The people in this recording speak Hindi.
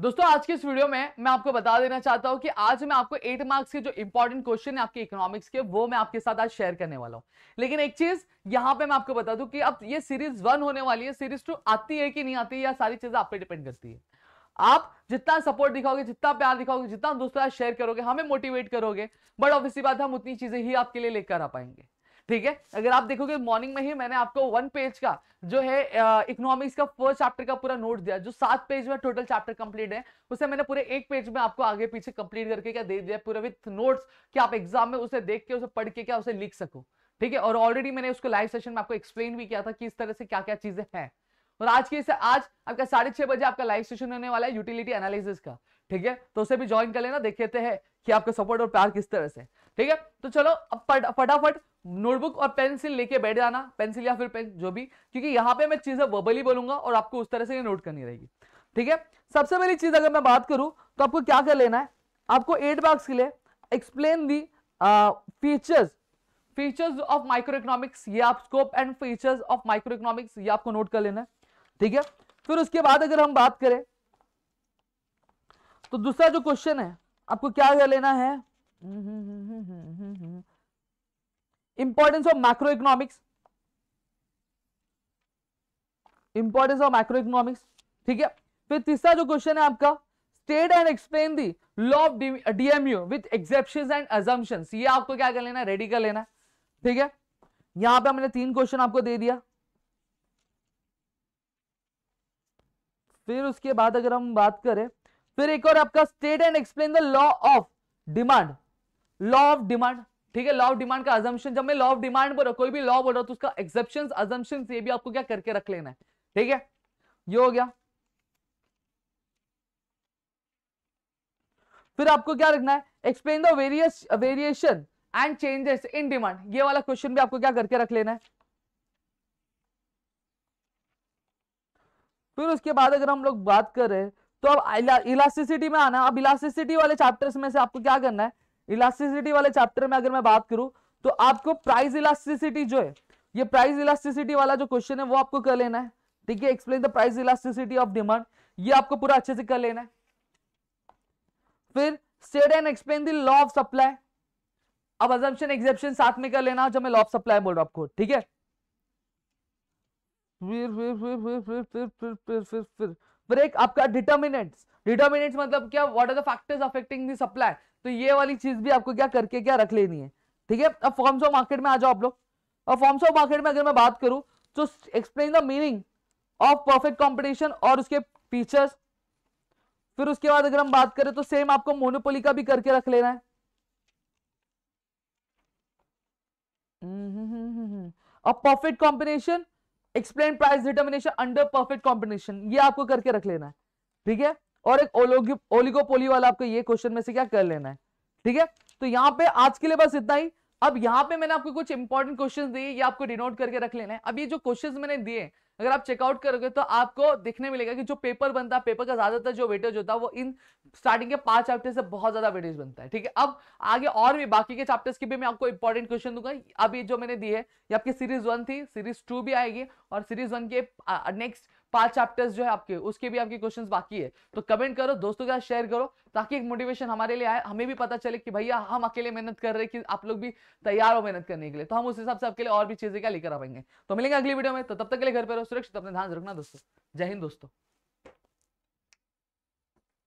दोस्तों आज के इस वीडियो में मैं आपको बता देना चाहता हूं कि आज मैं आपको एट मार्क्स के जो इंपॉर्टेंट क्वेश्चन है आपके इकोनॉमिक्स के वो मैं आपके साथ आज शेयर करने वाला हूं लेकिन एक चीज यहां पे मैं आपको बता दूं कि अब ये सीरीज वन होने वाली है सीरीज टू आती है कि नहीं आती है या सारी चीजें आप पर डिपेंड करती है आप जितना सपोर्ट दिखाओगे जितना प्यार दिखाओगे जितना दोस्तों शेयर करोगे हमें मोटिवेट करोगे बट ऑफिस बात हम उतनी चीजें ही आपके लिए लेकर आ पाएंगे ठीक है अगर आप देखोगे मॉर्निंग में ही मैंने आपको वन पेज का जो है इकोनॉमिक्स का फर्स्ट चैप्टर का पूरा नोट दिया जो सात पेज में टोटल चैप्टर कंप्लीट है उसे मैंने पूरे एक पेज में आपको आगे पीछे कंप्लीट करके क्या दे दिया पूरा विथ नोट्स कि आप एग्जाम में उसे देख के उसे पढ़ के क्या उसे लिख सको ठीक है और ऑलरेडी मैंने उसको लाइव सेशन में आपको एक्सप्लेन भी किया था कि इस तरह से क्या क्या चीजें हैं और आज के आज आपका साढ़े छह बजे आपका लाइव सेशन होने वाला है यूटिलिटी एनालिसिस का ठीक है तो उसे भी ज्वाइन कर लेना देख लेते हैं कि आपका सपोर्ट और प्यार किस तरह से ठीक है तो चलो अब फटाफट नोटबुक और पेंसिल लेके बैठ जाना पेंसिल या फिर पेन जो भी क्योंकि यहाँ पे मैं चीज़ें वर्बली बोलूंगा और आपको उस तरह से ये नोट करनी रहेगी ठीक है सबसे पहली चीज़ अगर मैं बात करूं तो आपको क्या कर लेना है आपको एट मार्क्स के लिए explain the features features of micro economics ये आप scope and features of micro economics ये आपको नोट कर लेना है ठीक है फिर उसके बाद अगर हम बात करें तो दूसरा जो क्वेश्चन है आपको क्या कर लेना है hmm, hmm, hmm, importance of macroeconomics importance of micro economics ठीक है फिर तीसरा जो क्वेश्चन है आपका state and explain the law of DMU with exception and assumption ये आपको क्या कर लेना रेडी कर लेना है ठीक है यहां पे हमने तीन क्वेश्चन आपको दे दिया फिर उसके बाद अगर हम बात करें फिर एक और आपका state and explain the law of demand law of demand ठीक है लॉ ऑफ डिमांड का अजम्पन जब मैं लॉ ऑफ डिमांड बोल रहा कोई भी लॉ बोल रहा हूं तो उसका एक्सेप्शन अजम्पन ये भी आपको क्या करके रख लेना है ठीक है ये हो गया फिर आपको क्या रखना है explain the various variation and changes in demand ये वाला क्वेश्चन भी आपको क्या करके रख लेना है फिर उसके बाद अगर हम लोग बात करें तो अब इलास्टिसिटी में आना अब इलास्टिसिटी वाले चैप्टर्स में से आपको क्या करना है इलास्टिसिटी वाले चैप्टर में अगर मैं बात करूं तो आपको प्राइस इलास्टिसिटी जो है ये प्राइस इलास्टिसिटी वाला जो क्वेश्चन है वो आपको कर लेना है ठीक है explain the price elasticity of demand ये आपको पूरा अच्छे से कर लेना है फिर state and explain the law of supply अब अजम्पन एक्सेप्शन साथ में कर लेना जब मैं लॉ ऑफ सप्लाई बोल रहा हूं आपको ठीक है फिर फिर फिर फिर फिर फिर फिर फिर फिर फिर फिर एक आपका डिटर्मिनेंट्स डिटर्मिनेंट्स मतलब क्या what are the factors affecting the supply तो ये वाली चीज भी आपको क्या करके क्या रख लेनी है ठीक है अब फॉर्म्स ऑफ मार्केट में आ जाओ आप लोग अब फॉर्म्स ऑफ मार्केट में अगर मैं बात करूं तो explain the meaning of perfect competition और उसके फीचर्स फिर उसके बाद अगर हम बात करें तो सेम आपको मोनोपोली का भी करके रख लेना है a perfect combination explain price determination under perfect combination ये आपको करके रख लेना है ठीक है और एक ओलिगोपोली वाला आपको ये क्वेश्चन में से क्या कर लेना है ठीक है तो यहाँ पे आज के लिए बस इतना ही अब यहाँ पे मैंने आपको कुछ इंपॉर्टेंट क्वेश्चन दिए ये आपको डिनोट करके रख लेना है अब ये जो क्वेश्चन मैंने दिए अगर आप चेकआउट करोगे तो आपको देखने मिलेगा कि जो पेपर बनता है पेपर का ज्यादातर जो वेटेज होता है वो इन स्टार्टिंग के पांच चैप्टर से बहुत ज्यादा वेटेज बनता है ठीक है अब आगे और भी बाकी के चैप्टर्स की भी मैं आपको इंपॉर्टेंट क्वेश्चन दूंगा अभी जो मैंने दी है ये आपकी सीरीज वन थी सीरीज टू भी आएगी और सीरीज वन के नेक्स्ट पांच चैप्टर्स जो है आपके उसके भी आपके क्वेश्चंस बाकी है तो कमेंट करो दोस्तों के साथ शेयर करो ताकि एक मोटिवेशन हमारे लिए आए हमें भी पता चले कि भैया हम अकेले मेहनत कर रहे हैं कि आप लोग भी तैयार हो मेहनत करने के लिए तो हम उस हिसाब से आपके लिए और भी चीजें क्या लेकर आएंगे तो मिलेंगे अगली वीडियो में तो तब तक के लिए घर पर सुरक्षित अपने ध्यान रखना दोस्तों जय हिंद दोस्तों